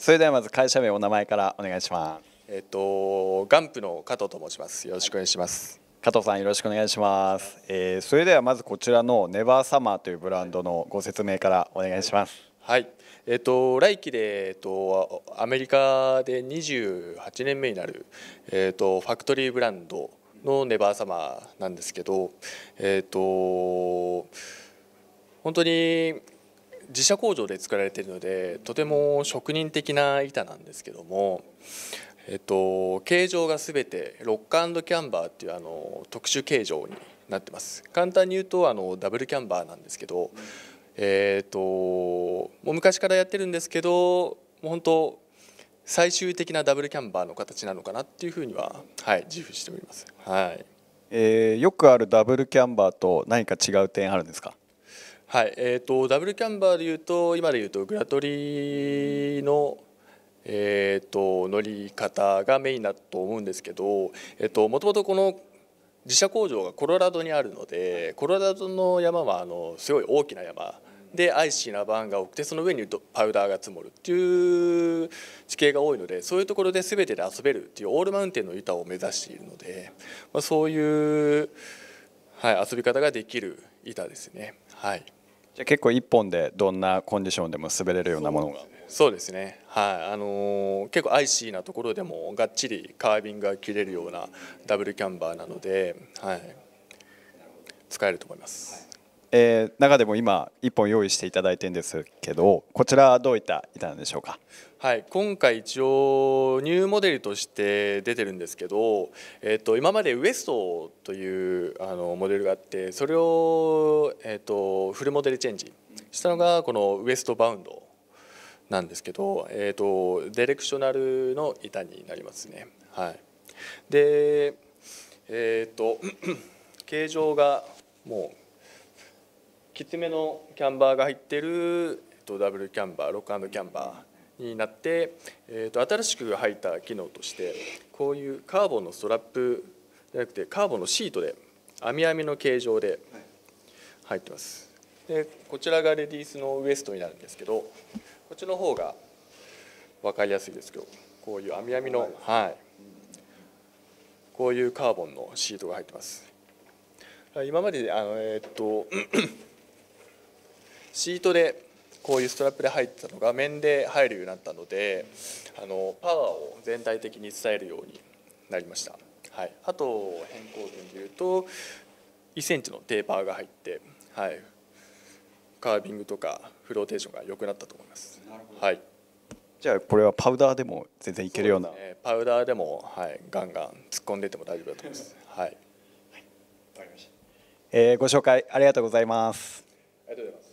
それではまず会社名お名前からお願いしますえっとガンプの加藤と申しますよろしくお願いします、はい、加藤さんよろしくお願いします、えー、それではまずこちらのネバーサマーというブランドのご説明からお願いしますはいえっと、来期で、えっと、アメリカで28年目になる、えっと、ファクトリーブランドのネバーサマーなんですけど、えっと、本当に自社工場で作られているのでとても職人的な板なんですけども、えっと、形状が全てロックキャンバーっていうあの特殊形状になってます簡単に言うとあのダブルキャンバーなんですけど、えー、っともう昔からやってるんですけどもう本当最終的なダブルキャンバーの形なのかなっていうふうには、はい、自負しております、はいえー、よくあるダブルキャンバーと何か違う点あるんですかはい、えーと、ダブルキャンバーでいうと今でいうとグラトリの、えーと、乗り方がメインだと思うんですけど、えーと、もともとこの自社工場がコロラドにあるのでコロラドの山はあのすごい大きな山でアイシーなバーンが多くてその上にパウダーが積もるっていう地形が多いのでそういうところで全てで遊べるっていうオールマウンテンの板を目指しているので、まあ、そういう、はい、遊び方ができる板ですね。はいじゃあ結構1本でどんなコンディションでも滑れるようなものがそうですね、はいあのー、結構アイシーなところでもがっちりカービングが切れるようなダブルキャンバーなので、はい、使えると思います。はいえー、中でも今1本用意していただいてるんですけどこちらはどういった板なんでしょうかはい今回一応ニューモデルとして出てるんですけど、えーと、今までウエストというあのモデルがあってそれを、えーと、フルモデルチェンジしたのがこのウエストバウンドなんですけど、えーと、とディレクショナルの板になりますね。はい、でえっ、ー、と形状がもうきつめのキャンバーが入ってる、えっと、ダブルキャンバーロックキャンバーになって、えっと、新しく入った機能としてこういうカーボンのストラップじゃなくてカーボンのシートで網網の形状で入ってます。でこちらがレディースのウエストになるんですけどこっちの方が分かりやすいですけどこういう網網の、はい、こういうカーボンのシートが入ってます今まであの、えー、っとシートでこういうストラップで入ってたのが面で入るようになったのであのパワーを全体的に伝えるようになりました、はい、あと変更点でいうと1センチのテーパーが入って、はい、カービングとかフローテーションが良くなったと思います。はい。じゃあこれはパウダーでも全然いけるような。うね、パウダーでもはいガンガン突っ込んでっても大丈夫だと思います。はい。はい。わかりました。えー、ご紹介ありがとうございます。ありがとうございます。